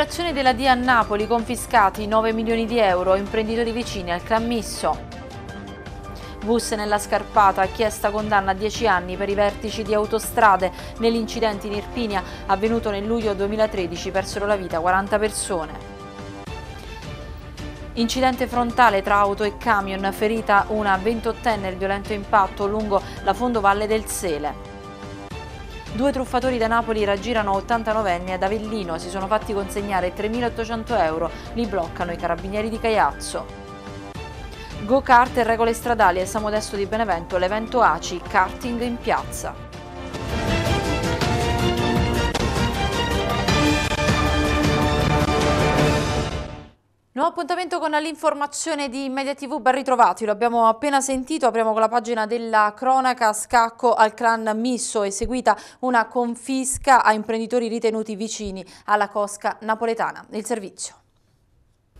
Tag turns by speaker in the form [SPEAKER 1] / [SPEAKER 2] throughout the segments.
[SPEAKER 1] Operazione della DIA a Napoli, confiscati 9 milioni di euro, imprenditori vicini al clammisso. Bus nella scarpata, chiesta condanna a 10 anni per i vertici di autostrade. Nell'incidente in Irpinia, avvenuto nel luglio 2013, persero la vita 40 persone. Incidente frontale tra auto e camion, ferita una 28enne, il violento impatto lungo la fondovalle del Sele. Due truffatori da Napoli raggirano 89enne ad Avellino, si sono fatti consegnare 3.800 euro, li bloccano i carabinieri di Caiazzo. Go-kart e regole stradali al Samodesto di Benevento, l'evento ACI, karting in piazza. Nuovo appuntamento con l'informazione di Media TV, ben ritrovati, lo abbiamo appena sentito, apriamo con la pagina della cronaca, scacco al clan Misso, eseguita una confisca a imprenditori ritenuti vicini alla cosca napoletana. Il servizio.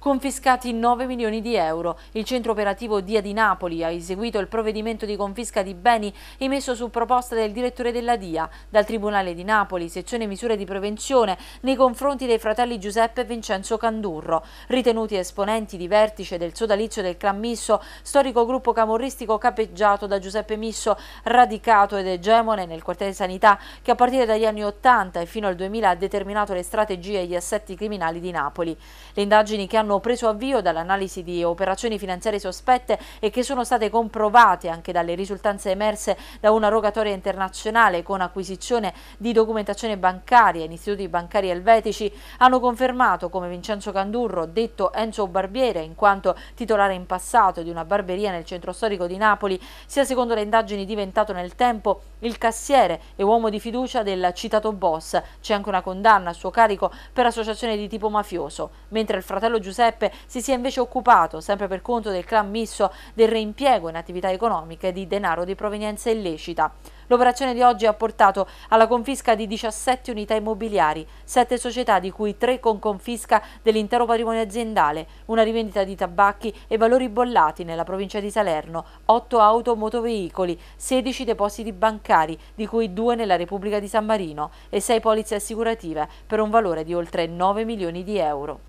[SPEAKER 1] Confiscati 9 milioni di euro. Il centro operativo Dia di Napoli ha eseguito il provvedimento di confisca di beni emesso su proposta del direttore della Dia dal Tribunale di Napoli, sezione misure di prevenzione, nei confronti dei fratelli Giuseppe e Vincenzo Candurro, ritenuti esponenti di vertice del sodalizio del Clan Misso, storico gruppo camorristico capeggiato da Giuseppe Misso, radicato ed egemone nel quartiere Sanità, che a partire dagli anni 80 e fino al 2000 ha determinato le strategie e gli assetti criminali di Napoli. Le indagini che hanno hanno preso avvio dall'analisi di operazioni finanziarie sospette e che sono state comprovate anche dalle risultanze emerse da una rogatoria internazionale con acquisizione di documentazione bancaria in istituti bancari elvetici, hanno confermato come Vincenzo Candurro, detto Enzo Barbiere, in quanto titolare in passato di una barberia nel centro storico di Napoli, sia secondo le indagini diventato nel tempo il cassiere e uomo di fiducia del citato boss. C'è anche una condanna a suo carico per associazione di tipo mafioso, mentre il fratello Giuseppe Giuseppe si sia invece occupato, sempre per conto del clan misto, del reimpiego in attività economiche di denaro di provenienza illecita. L'operazione di oggi ha portato alla confisca di 17 unità immobiliari, 7 società di cui 3 con confisca dell'intero patrimonio aziendale, una rivendita di tabacchi e valori bollati nella provincia di Salerno, 8 auto motoveicoli, 16 depositi bancari, di cui 2 nella Repubblica di San Marino e 6 polizze assicurative per un valore di oltre 9 milioni di euro.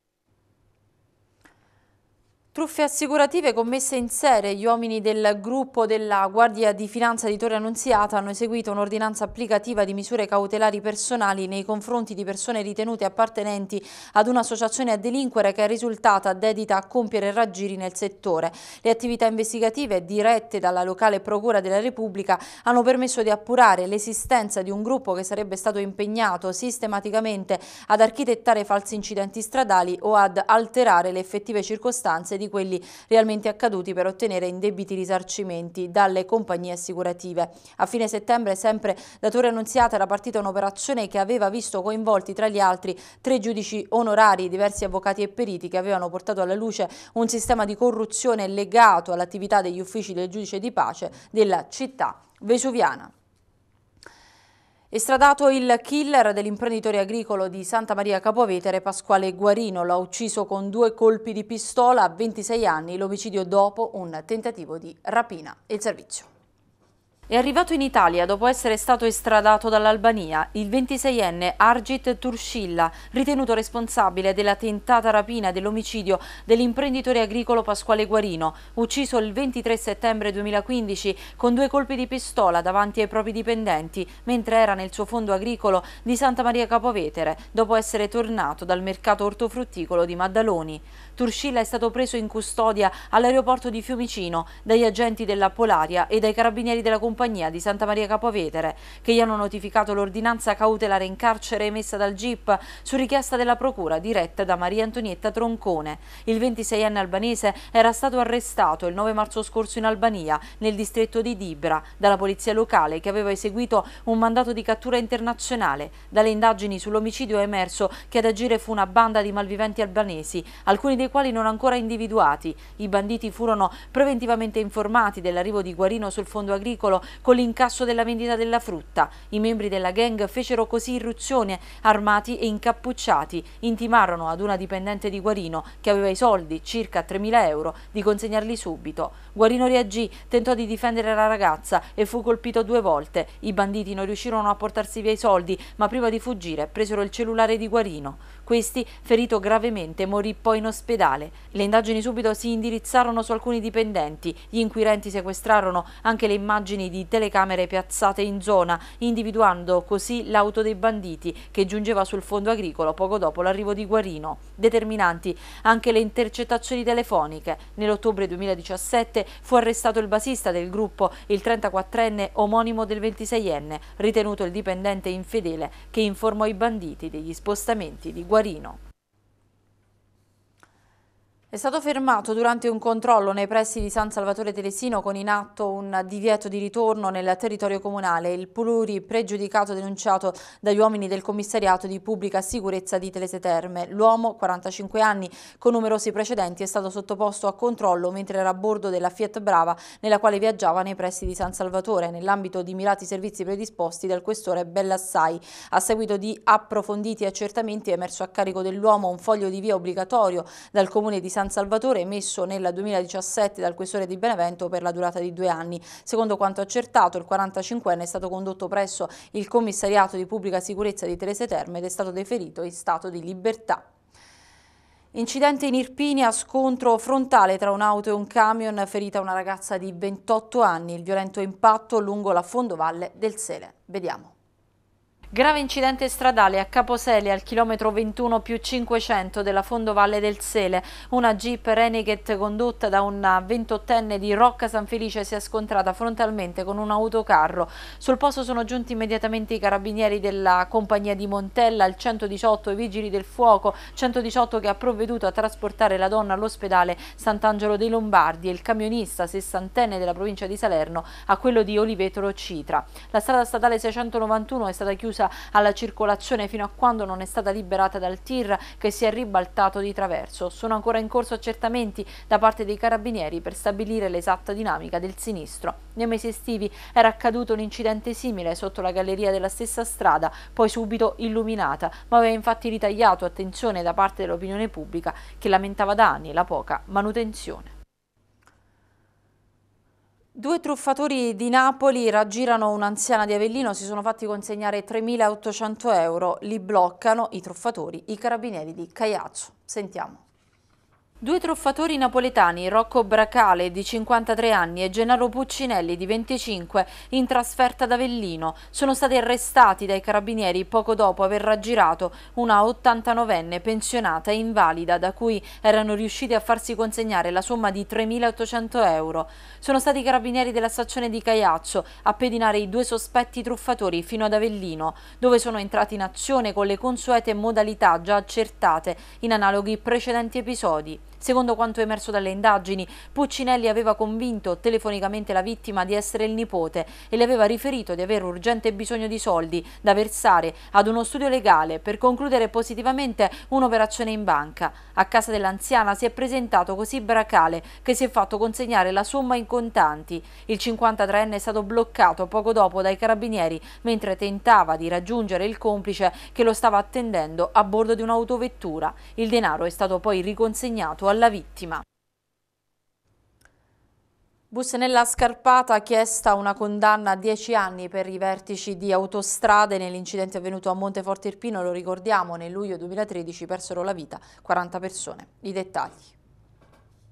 [SPEAKER 1] Truffe assicurative commesse in serie, gli uomini del gruppo della Guardia di Finanza di Torre Annunziata hanno eseguito un'ordinanza applicativa di misure cautelari personali nei confronti di persone ritenute appartenenti ad un'associazione a delinquere che è risultata dedita a compiere raggiri nel settore. Le attività investigative dirette dalla locale Procura della Repubblica hanno permesso di appurare l'esistenza di un gruppo che sarebbe stato impegnato sistematicamente ad architettare falsi incidenti stradali o ad alterare le effettive circostanze di quelli realmente accaduti per ottenere indebiti risarcimenti dalle compagnie assicurative. A fine settembre, sempre da Torre Annunziata, era partita un'operazione che aveva visto coinvolti tra gli altri tre giudici onorari, diversi avvocati e periti che avevano portato alla luce un sistema di corruzione legato all'attività degli uffici del giudice di pace della città vesuviana. Estradato il killer dell'imprenditore agricolo di Santa Maria Capovetere, Pasquale Guarino l'ha ucciso con due colpi di pistola a 26 anni, l'omicidio dopo un tentativo di rapina. Il servizio. È arrivato in Italia dopo essere stato estradato dall'Albania il 26enne Argit Turscilla, ritenuto responsabile della tentata rapina e dell'omicidio dell'imprenditore agricolo Pasquale Guarino, ucciso il 23 settembre 2015 con due colpi di pistola davanti ai propri dipendenti mentre era nel suo fondo agricolo di Santa Maria Capovetere dopo essere tornato dal mercato ortofrutticolo di Maddaloni. Turcilla è stato preso in custodia all'aeroporto di Fiumicino dagli agenti della Polaria e dai carabinieri della compagnia di Santa Maria Capovetere, che gli hanno notificato l'ordinanza cautelare in carcere emessa dal GIP su richiesta della procura diretta da Maria Antonietta Troncone. Il 26enne albanese era stato arrestato il 9 marzo scorso in Albania, nel distretto di Dibra, dalla polizia locale che aveva eseguito un mandato di cattura internazionale. Dalle indagini sull'omicidio è emerso che ad agire fu una banda di malviventi albanesi, alcuni dei quali non ancora individuati. I banditi furono preventivamente informati dell'arrivo di Guarino sul fondo agricolo con l'incasso della vendita della frutta. I membri della gang fecero così irruzione, armati e incappucciati, intimarono ad una dipendente di Guarino, che aveva i soldi, circa 3.000 euro, di consegnarli subito. Guarino reagì, tentò di difendere la ragazza e fu colpito due volte. I banditi non riuscirono a portarsi via i soldi, ma prima di fuggire presero il cellulare di Guarino. Questi, ferito gravemente, morì poi in ospedale. Le indagini subito si indirizzarono su alcuni dipendenti. Gli inquirenti sequestrarono anche le immagini di telecamere piazzate in zona, individuando così l'auto dei banditi che giungeva sul fondo agricolo poco dopo l'arrivo di Guarino. Determinanti anche le intercettazioni telefoniche. Nell'ottobre 2017 fu arrestato il basista del gruppo, il 34enne omonimo del 26enne, ritenuto il dipendente infedele che informò i banditi degli spostamenti di Guarino. Guarino. È stato fermato durante un controllo nei pressi di San Salvatore Telesino con in atto un divieto di ritorno nel territorio comunale. Il pluri pregiudicato denunciato dagli uomini del commissariato di pubblica sicurezza di Teleseterme. L'uomo, 45 anni, con numerosi precedenti, è stato sottoposto a controllo mentre era a bordo della Fiat Brava nella quale viaggiava nei pressi di San Salvatore nell'ambito di mirati servizi predisposti dal questore Bellassai. A seguito di approfonditi accertamenti è emerso a carico dell'uomo un foglio di via obbligatorio dal comune di San San Salvatore emesso nel 2017 dal questore di Benevento per la durata di due anni. Secondo quanto accertato, il 45enne è stato condotto presso il commissariato di pubblica sicurezza di Terese Terme ed è stato deferito in stato di libertà. Incidente in Irpinia, scontro frontale tra un'auto e un camion, ferita una ragazza di 28 anni, il violento impatto lungo la fondovalle del Sele. Vediamo. Grave incidente stradale a Caposele al chilometro 21 più 500 della Fondovalle del Sele. Una Jeep Renegade condotta da una enne di Rocca San Felice si è scontrata frontalmente con un autocarro. Sul posto sono giunti immediatamente i carabinieri della compagnia di Montella, il 118 i vigili del fuoco, 118 che ha provveduto a trasportare la donna all'ospedale Sant'Angelo dei Lombardi e il camionista sessantenne della provincia di Salerno a quello di Olivetro Citra. La strada statale 691 è stata chiusa chiusa alla circolazione fino a quando non è stata liberata dal tir che si è ribaltato di traverso. Sono ancora in corso accertamenti da parte dei carabinieri per stabilire l'esatta dinamica del sinistro. Nei mesi estivi era accaduto un incidente simile sotto la galleria della stessa strada, poi subito illuminata, ma aveva infatti ritagliato attenzione da parte dell'opinione pubblica che lamentava da anni la poca manutenzione. Due truffatori di Napoli raggirano un'anziana di Avellino, si sono fatti consegnare 3.800 euro, li bloccano i truffatori, i carabinieri di Caiazzo. Sentiamo. Due truffatori napoletani, Rocco Bracale di 53 anni e Gennaro Puccinelli di 25, in trasferta ad Avellino, sono stati arrestati dai carabinieri poco dopo aver raggirato una 89enne pensionata e invalida da cui erano riusciti a farsi consegnare la somma di 3.800 euro. Sono stati i carabinieri della stazione di Caiazzo a pedinare i due sospetti truffatori fino ad Avellino, dove sono entrati in azione con le consuete modalità già accertate in analoghi precedenti episodi. Secondo quanto emerso dalle indagini, Puccinelli aveva convinto telefonicamente la vittima di essere il nipote e le aveva riferito di avere urgente bisogno di soldi da versare ad uno studio legale per concludere positivamente un'operazione in banca. A casa dell'anziana si è presentato così Bracale che si è fatto consegnare la somma in contanti. Il 53enne è stato bloccato poco dopo dai carabinieri mentre tentava di raggiungere il complice che lo stava attendendo a bordo di un'autovettura. Il denaro è stato poi riconsegnato alla vittima. Busnella Scarpata ha chiesto una condanna a 10 anni per i vertici di autostrade nell'incidente avvenuto a Monteforte Irpino, lo ricordiamo, nel luglio 2013 persero la vita 40 persone. I dettagli.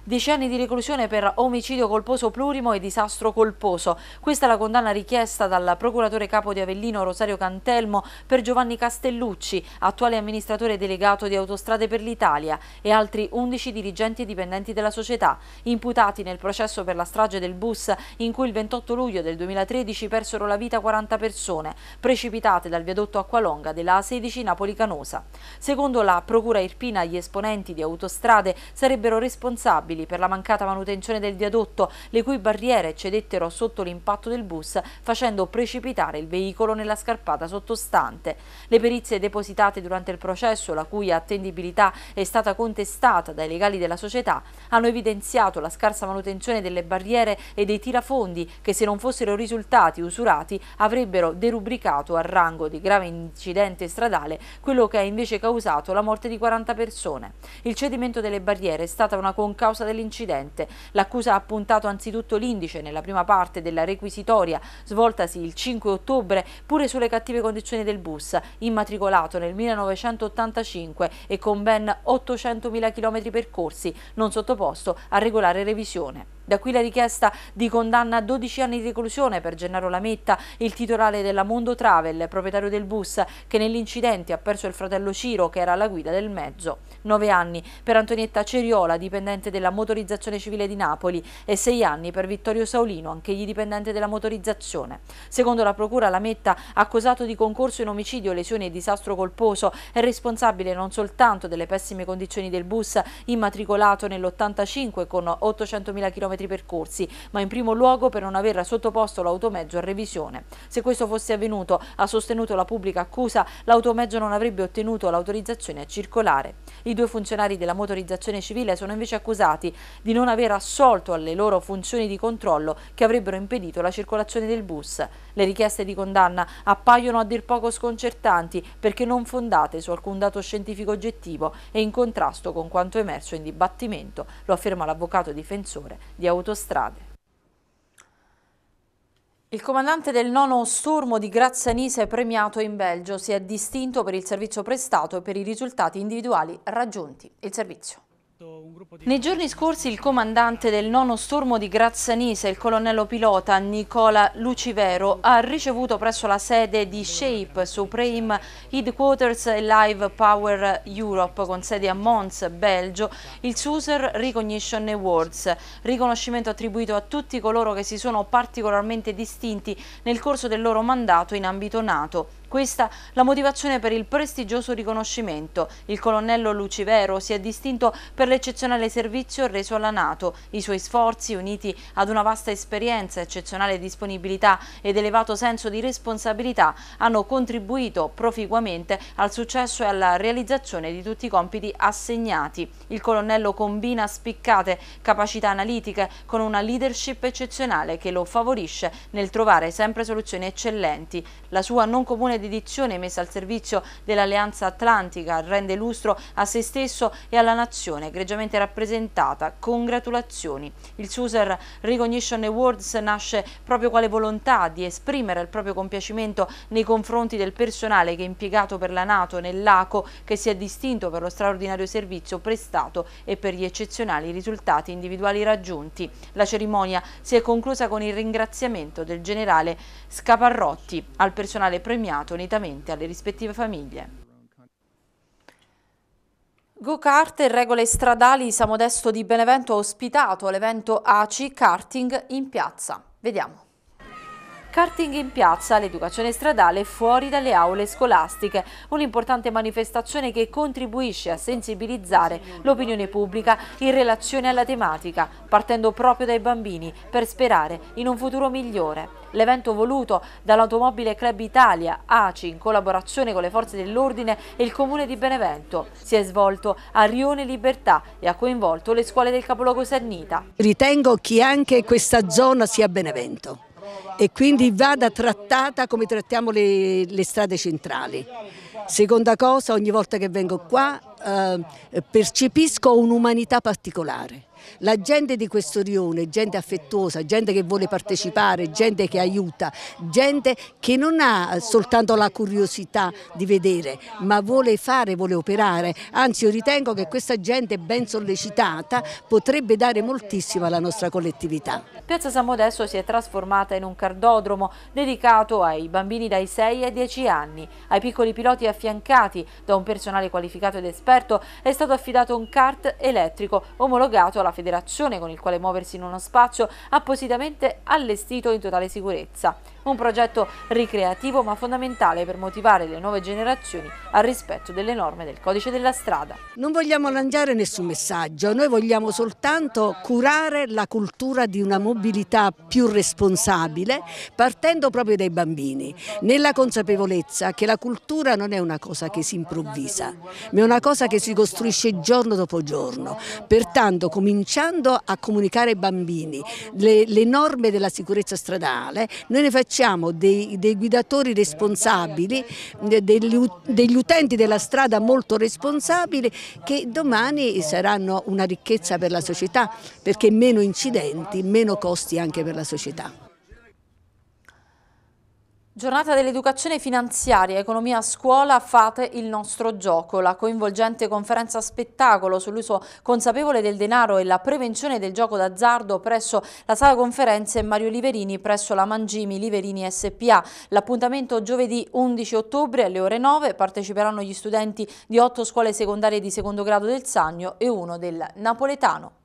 [SPEAKER 1] 10 anni di reclusione per omicidio colposo plurimo e disastro colposo. Questa è la condanna richiesta dal procuratore capo di Avellino Rosario Cantelmo per Giovanni Castellucci, attuale amministratore delegato di Autostrade per l'Italia e altri 11 dirigenti e dipendenti della società, imputati nel processo per la strage del bus in cui il 28 luglio del 2013 persero la vita 40 persone, precipitate dal viadotto Acqualonga della A16 Napoli-Canosa. Secondo la procura irpina gli esponenti di Autostrade sarebbero responsabili automobili per la mancata manutenzione del viadotto, le cui barriere cedettero sotto l'impatto del bus facendo precipitare il veicolo nella scarpata sottostante. Le perizie depositate durante il processo, la cui attendibilità è stata contestata dai legali della società, hanno evidenziato la scarsa manutenzione delle barriere e dei tirafondi che se non fossero risultati usurati avrebbero derubricato al rango di grave incidente stradale quello che ha invece causato la morte di 40 persone. Il cedimento delle barriere è stata una concausa causa dell'incidente. L'accusa ha puntato anzitutto l'indice nella prima parte della requisitoria svoltasi il 5 ottobre pure sulle cattive condizioni del bus, immatricolato nel 1985 e con ben 800.000 km percorsi, non sottoposto a regolare revisione. Da qui la richiesta di condanna a 12 anni di reclusione per Gennaro Lametta, il titolare della Mondo Travel, proprietario del bus, che nell'incidente ha perso il fratello Ciro, che era alla guida del mezzo. 9 anni per Antonietta Ceriola, dipendente della motorizzazione civile di Napoli, e 6 anni per Vittorio Saulino, anch'egli dipendente della motorizzazione. Secondo la procura, Lametta, accusato di concorso in omicidio, lesioni e disastro colposo, è responsabile non soltanto delle pessime condizioni del bus immatricolato nell'85 con 800.000 km percorsi, ma in primo luogo per non aver sottoposto l'automezzo a revisione. Se questo fosse avvenuto, ha sostenuto la pubblica accusa, l'automezzo non avrebbe ottenuto l'autorizzazione a circolare. I due funzionari della motorizzazione civile sono invece accusati di non aver assolto alle loro funzioni di controllo che avrebbero impedito la circolazione del bus. Le richieste di condanna appaiono a dir poco sconcertanti perché non fondate su alcun dato scientifico oggettivo e in contrasto con quanto emerso in dibattimento, lo afferma l'avvocato difensore di autostrade. Il comandante del nono Sturmo di Grazzanise premiato in Belgio si è distinto per il servizio prestato e per i risultati individuali raggiunti. Il servizio. Nei giorni scorsi il comandante del nono stormo di Grazzanise, il colonnello pilota Nicola Lucivero, ha ricevuto presso la sede di Shape Supreme Headquarters e Live Power Europe con sede a Mons, Belgio, il SUSER Recognition Awards, riconoscimento attribuito a tutti coloro che si sono particolarmente distinti nel corso del loro mandato in ambito NATO. Questa la motivazione per il prestigioso riconoscimento. Il colonnello Lucivero si è distinto per l'eccezionale servizio reso alla Nato. I suoi sforzi, uniti ad una vasta esperienza, eccezionale disponibilità ed elevato senso di responsabilità, hanno contribuito proficuamente al successo e alla realizzazione di tutti i compiti assegnati. Il colonnello combina spiccate capacità analitiche con una leadership eccezionale che lo favorisce nel trovare sempre soluzioni eccellenti. La sua non comune dedizione messa al servizio dell'Alleanza Atlantica rende lustro a se stesso e alla nazione egregiamente rappresentata. Congratulazioni. Il SUSER Recognition Awards nasce proprio quale volontà di esprimere il proprio compiacimento nei confronti del personale che è impiegato per la Nato nell'ACO che si è distinto per lo straordinario servizio prestato e per gli eccezionali risultati individuali raggiunti. La cerimonia si è conclusa con il ringraziamento del generale Scaparrotti al personale premiato accompagnato unitamente alle rispettive famiglie. Go-kart e regole stradali Samodesto di Benevento ha ospitato l'evento ACI Karting in piazza. Vediamo karting in piazza, l'educazione stradale fuori dalle aule scolastiche, un'importante manifestazione che contribuisce a sensibilizzare l'opinione pubblica in relazione alla tematica, partendo proprio dai bambini per sperare in un futuro migliore. L'evento voluto dall'Automobile Club Italia, ACI, in collaborazione con le forze dell'ordine e il Comune di Benevento, si è svolto a Rione Libertà e ha coinvolto le scuole del capoluogo Sernita.
[SPEAKER 2] Ritengo che anche questa zona sia Benevento e quindi vada trattata come trattiamo le, le strade centrali. Seconda cosa, ogni volta che vengo qua eh, percepisco un'umanità particolare la gente di questo rione, gente affettuosa, gente che vuole partecipare, gente che aiuta, gente che non ha soltanto la curiosità di vedere, ma vuole fare, vuole operare. Anzi, io ritengo che questa gente ben sollecitata potrebbe dare moltissimo alla nostra collettività.
[SPEAKER 1] Piazza San Modesto si è trasformata in un cardodromo dedicato ai bambini dai 6 ai 10 anni. Ai piccoli piloti affiancati da un personale qualificato ed esperto è stato affidato un kart elettrico omologato alla federazione con il quale muoversi in uno spazio appositamente allestito in totale sicurezza. Un progetto ricreativo ma fondamentale per motivare le nuove generazioni al rispetto delle norme del codice della strada.
[SPEAKER 2] Non vogliamo lanciare nessun messaggio, noi vogliamo soltanto curare la cultura di una mobilità più responsabile partendo proprio dai bambini, nella consapevolezza che la cultura non è una cosa che si improvvisa, ma è una cosa che si costruisce giorno dopo giorno. Pertanto cominciando a comunicare ai bambini le, le norme della sicurezza stradale, noi ne facciamo siamo dei, dei guidatori responsabili, degli, degli utenti della strada molto responsabili che domani saranno una ricchezza per la società perché meno incidenti, meno costi anche per la società.
[SPEAKER 1] Giornata dell'educazione finanziaria, economia a scuola, fate il nostro gioco. La coinvolgente conferenza spettacolo sull'uso consapevole del denaro e la prevenzione del gioco d'azzardo presso la sala conferenze Mario Liverini presso la Mangimi Liverini SPA. L'appuntamento giovedì 11 ottobre alle ore 9 parteciperanno gli studenti di otto scuole secondarie di secondo grado del Sannio e uno del Napoletano.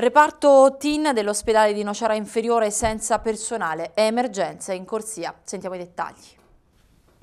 [SPEAKER 1] Reparto TIN dell'ospedale di Nocera Inferiore senza personale, è emergenza in corsia. Sentiamo i dettagli.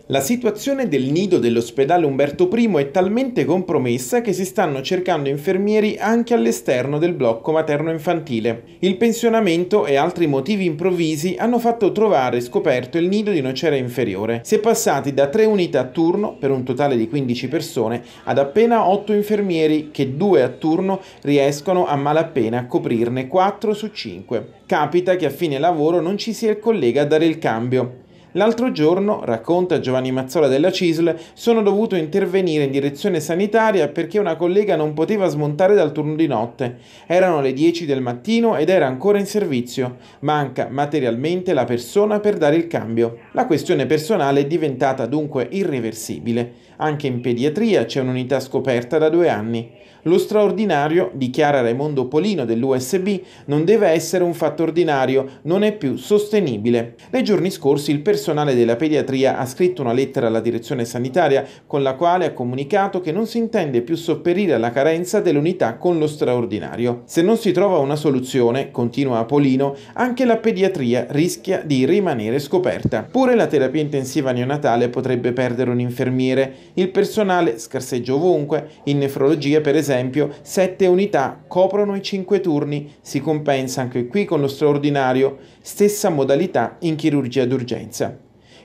[SPEAKER 3] La situazione del nido dell'ospedale Umberto I è talmente compromessa che si stanno cercando infermieri anche all'esterno del blocco materno-infantile. Il pensionamento e altri motivi improvvisi hanno fatto trovare scoperto il nido di nocera inferiore. Si è passati da 3 unità a turno, per un totale di 15 persone, ad appena 8 infermieri che 2 a turno riescono a malapena a coprirne 4 su 5. Capita che a fine lavoro non ci sia il collega a dare il cambio. L'altro giorno, racconta Giovanni Mazzola della CISL, sono dovuto intervenire in direzione sanitaria perché una collega non poteva smontare dal turno di notte. Erano le 10 del mattino ed era ancora in servizio. Manca materialmente la persona per dare il cambio. La questione personale è diventata dunque irreversibile. Anche in pediatria c'è un'unità scoperta da due anni. Lo straordinario, dichiara Raimondo Polino dell'USB, non deve essere un fatto ordinario, non è più sostenibile. Nei giorni scorsi il personale della pediatria ha scritto una lettera alla direzione sanitaria con la quale ha comunicato che non si intende più sopperire alla carenza dell'unità con lo straordinario. Se non si trova una soluzione, continua Polino, anche la pediatria rischia di rimanere scoperta. Pure la terapia intensiva neonatale potrebbe perdere un infermiere. Il personale scarseggia ovunque, in nefrologia per esempio esempio, 7 unità coprono i 5 turni, si compensa anche qui con lo straordinario, stessa modalità in chirurgia d'urgenza.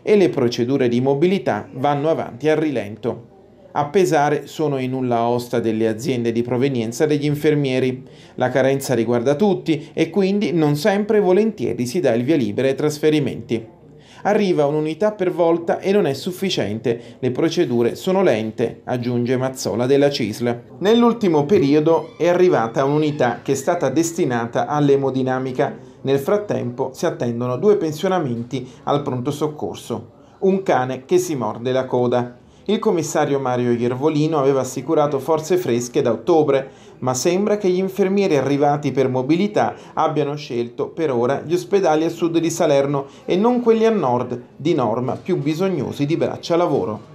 [SPEAKER 3] E le procedure di mobilità vanno avanti a rilento. A pesare sono i nulla osta delle aziende di provenienza degli infermieri. La carenza riguarda tutti e quindi non sempre volentieri si dà il via libera ai trasferimenti. Arriva un'unità per volta e non è sufficiente, le procedure sono lente, aggiunge Mazzola della Cisla. Nell'ultimo periodo è arrivata un'unità che è stata destinata all'emodinamica. Nel frattempo si attendono due pensionamenti al pronto soccorso. Un cane che si morde la coda. Il commissario Mario Iervolino aveva assicurato forze fresche da ottobre, ma sembra che gli infermieri arrivati per mobilità abbiano scelto per ora gli ospedali a sud di Salerno e non quelli a nord, di norma più bisognosi di braccia lavoro.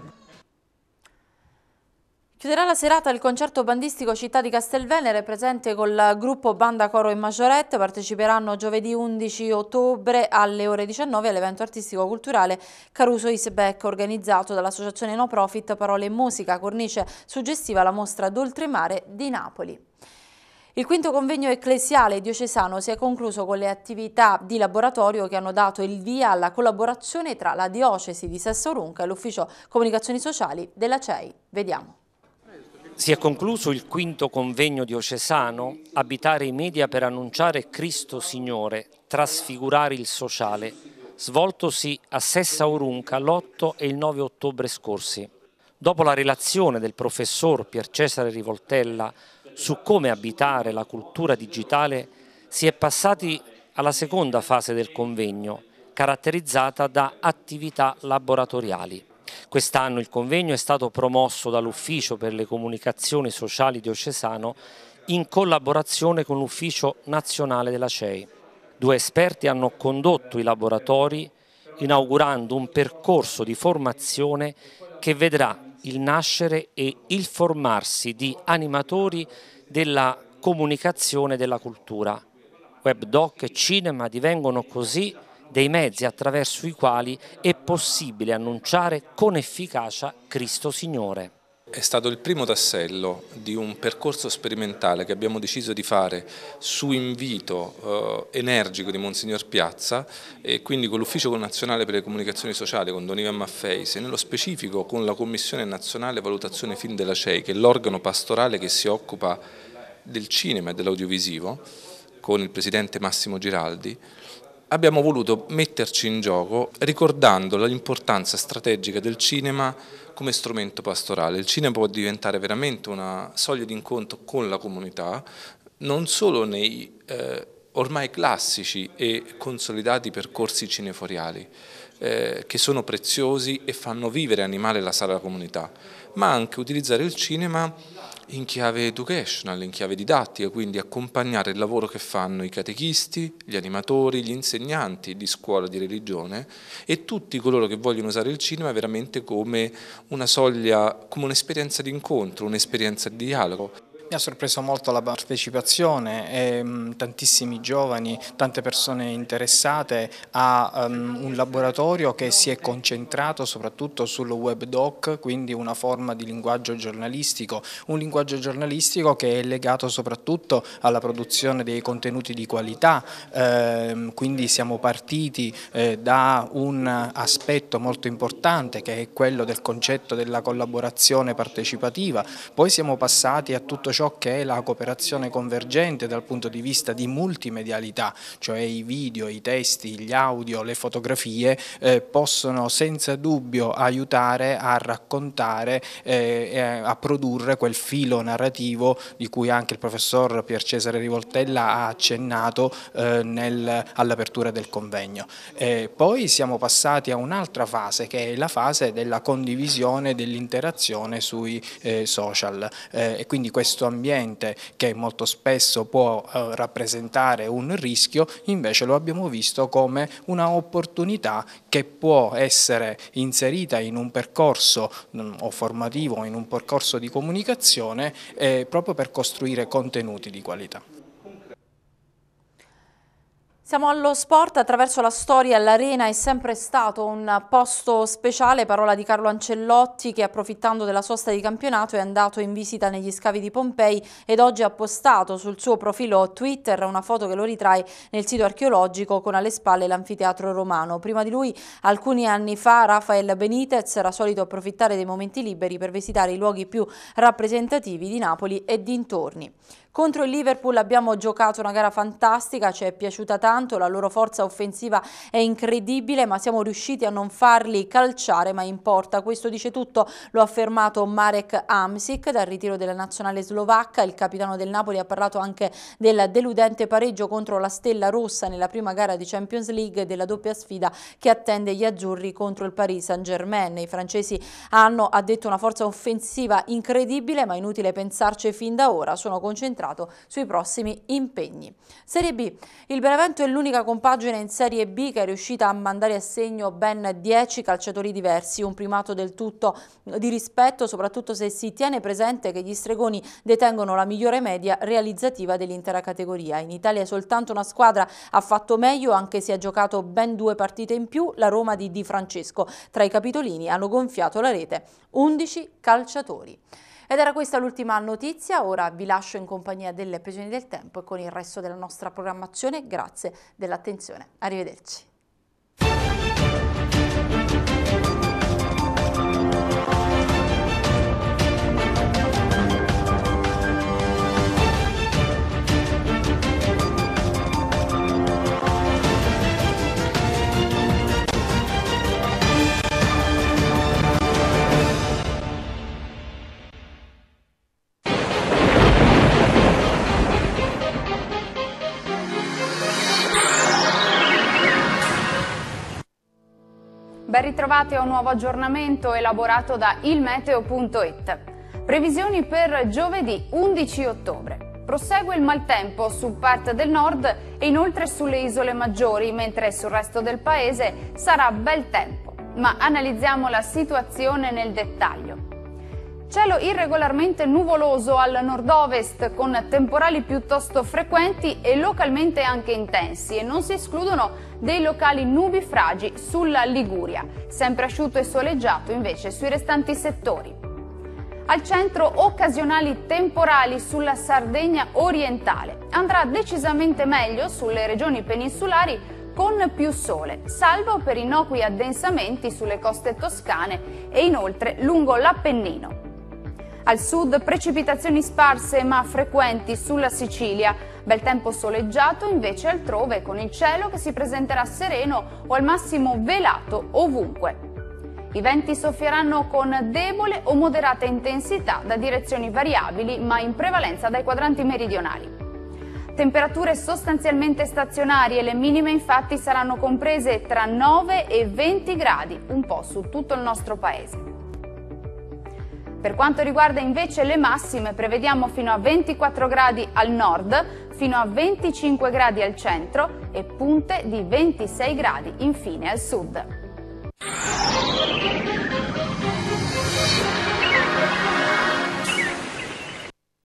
[SPEAKER 1] Chiuderà la serata il concerto bandistico Città di Castelvenere presente col gruppo Banda Coro e Maggiorette parteciperanno giovedì 11 ottobre alle ore 19 all'evento artistico culturale Caruso Isbeck organizzato dall'associazione no profit Parole e Musica cornice suggestiva alla mostra d'oltremare di Napoli. Il quinto convegno ecclesiale diocesano si è concluso con le attività di laboratorio che hanno dato il via alla collaborazione tra la diocesi di Sessorunca e l'ufficio comunicazioni sociali della CEI. Vediamo.
[SPEAKER 4] Si è concluso il quinto convegno diocesano, abitare i media per annunciare Cristo Signore, trasfigurare il sociale, svoltosi a Sessa Orunca l'8 e il 9 ottobre scorsi. Dopo la relazione del professor Pier Cesare Rivoltella su come abitare la cultura digitale, si è passati alla seconda fase del convegno, caratterizzata da attività laboratoriali. Quest'anno il convegno è stato promosso dall'Ufficio per le comunicazioni sociali diocesano in collaborazione con l'Ufficio nazionale della CEI. Due esperti hanno condotto i laboratori inaugurando un percorso di formazione che vedrà il nascere e il formarsi di animatori della comunicazione della cultura. Webdoc e cinema divengono così dei mezzi attraverso i quali è possibile annunciare con efficacia Cristo Signore.
[SPEAKER 5] È stato il primo tassello di un percorso sperimentale che abbiamo deciso di fare su invito eh, energico di Monsignor Piazza e quindi con l'Ufficio Nazionale per le Comunicazioni Sociali, con Don Ivan Maffeis e nello specifico con la Commissione Nazionale Valutazione Film della CEI, che è l'organo pastorale che si occupa del cinema e dell'audiovisivo, con il Presidente Massimo Giraldi, abbiamo voluto metterci in gioco ricordando l'importanza strategica del cinema come strumento pastorale. Il cinema può diventare veramente una soglia di incontro con la comunità, non solo nei eh, ormai classici e consolidati percorsi cineforiali, eh, che sono preziosi e fanno vivere e animare la sala della comunità, ma anche utilizzare il cinema in chiave educational, in chiave didattica, quindi accompagnare il lavoro che fanno i catechisti, gli animatori, gli insegnanti di scuola di religione e tutti coloro che vogliono usare il cinema veramente come una soglia, come un'esperienza di incontro, un'esperienza di dialogo.
[SPEAKER 6] Mi ha sorpreso molto la partecipazione, e, m, tantissimi giovani, tante persone interessate a um, un laboratorio che si è concentrato soprattutto sul web doc, quindi una forma di linguaggio giornalistico, un linguaggio giornalistico che è legato soprattutto alla produzione dei contenuti di qualità, eh, quindi siamo partiti eh, da un aspetto molto importante che è quello del concetto della collaborazione partecipativa, poi siamo passati a tutto ciò ciò che è la cooperazione convergente dal punto di vista di multimedialità, cioè i video, i testi, gli audio, le fotografie eh, possono senza dubbio aiutare a raccontare eh, e a produrre quel filo narrativo di cui anche il professor Pier Cesare Rivoltella ha accennato eh, all'apertura del convegno. Eh, poi siamo passati a un'altra fase che è la fase della condivisione dell'interazione sui eh, social eh, e quindi questo ambiente che molto spesso può eh, rappresentare un rischio, invece lo abbiamo visto come una opportunità che può essere inserita in un percorso mh, mm, o formativo, in un percorso di comunicazione eh, proprio per costruire contenuti di qualità.
[SPEAKER 1] Siamo allo sport, attraverso la storia l'Arena è sempre stato un posto speciale, parola di Carlo Ancellotti che approfittando della sosta di campionato è andato in visita negli scavi di Pompei ed oggi ha postato sul suo profilo Twitter una foto che lo ritrae nel sito archeologico con alle spalle l'anfiteatro romano. Prima di lui alcuni anni fa Rafael Benitez era solito approfittare dei momenti liberi per visitare i luoghi più rappresentativi di Napoli e dintorni. Contro il Liverpool abbiamo giocato una gara fantastica, ci è piaciuta tanto, la loro forza offensiva è incredibile, ma siamo riusciti a non farli calciare ma importa. Questo dice tutto, lo ha affermato Marek Amsic dal ritiro della nazionale slovacca. Il capitano del Napoli ha parlato anche del deludente pareggio contro la Stella Rossa nella prima gara di Champions League della doppia sfida che attende gli azzurri contro il Paris Saint-Germain. I francesi hanno, ha detto, una forza offensiva incredibile, ma inutile pensarci fin da ora, sono concentrati concentrato sui prossimi impegni. Serie B. Il Benevento è l'unica compagine in Serie B che è riuscita a mandare a segno ben 10 calciatori diversi, un primato del tutto di rispetto, soprattutto se si tiene presente che gli stregoni detengono la migliore media realizzativa dell'intera categoria. In Italia soltanto una squadra ha fatto meglio, anche se ha giocato ben due partite in più, la Roma di Di Francesco. Tra i capitolini hanno gonfiato la rete 11 calciatori. Ed era questa l'ultima notizia, ora vi lascio in compagnia delle previsioni del tempo e con il resto della nostra programmazione. Grazie dell'attenzione, arrivederci.
[SPEAKER 7] Ben ritrovati a un nuovo aggiornamento elaborato da ilmeteo.it. Previsioni per giovedì 11 ottobre. Prosegue il maltempo su parte del nord e inoltre sulle isole maggiori, mentre sul resto del paese sarà bel tempo. Ma analizziamo la situazione nel dettaglio. Cielo irregolarmente nuvoloso al nord-ovest con temporali piuttosto frequenti e localmente anche intensi e non si escludono dei locali nubifragi sulla Liguria, sempre asciutto e soleggiato invece sui restanti settori. Al centro occasionali temporali sulla Sardegna orientale. Andrà decisamente meglio sulle regioni peninsulari con più sole, salvo per innocui addensamenti sulle coste toscane e inoltre lungo l'Appennino. Al sud precipitazioni sparse ma frequenti sulla Sicilia, bel tempo soleggiato invece altrove con il cielo che si presenterà sereno o al massimo velato ovunque. I venti soffieranno con debole o moderata intensità da direzioni variabili ma in prevalenza dai quadranti meridionali. Temperature sostanzialmente stazionarie, le minime infatti saranno comprese tra 9 e 20 gradi, un po' su tutto il nostro paese. Per quanto riguarda invece le massime, prevediamo fino a 24 gradi al nord, fino a 25 gradi al centro e punte di 26 gradi infine al sud.